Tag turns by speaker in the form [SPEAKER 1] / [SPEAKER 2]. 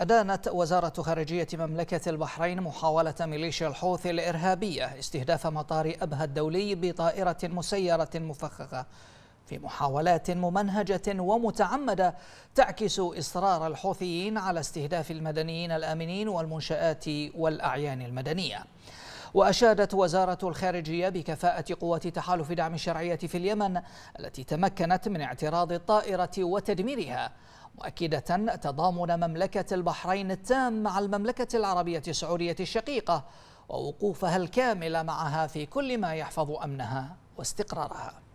[SPEAKER 1] أدانت وزارة خارجية مملكة البحرين محاولة ميليشيا الحوثي الإرهابية استهداف مطار أبها الدولي بطائرة مسيرة مفخخة في محاولات ممنهجة ومتعمدة تعكس إصرار الحوثيين على استهداف المدنيين الآمنين والمنشآت والأعيان المدنية وأشادت وزارة الخارجية بكفاءة قوات تحالف دعم الشرعية في اليمن التي تمكنت من اعتراض الطائرة وتدميرها مؤكدة تضامن مملكة البحرين التام مع المملكة العربية السعودية الشقيقة ووقوفها الكامل معها في كل ما يحفظ أمنها واستقرارها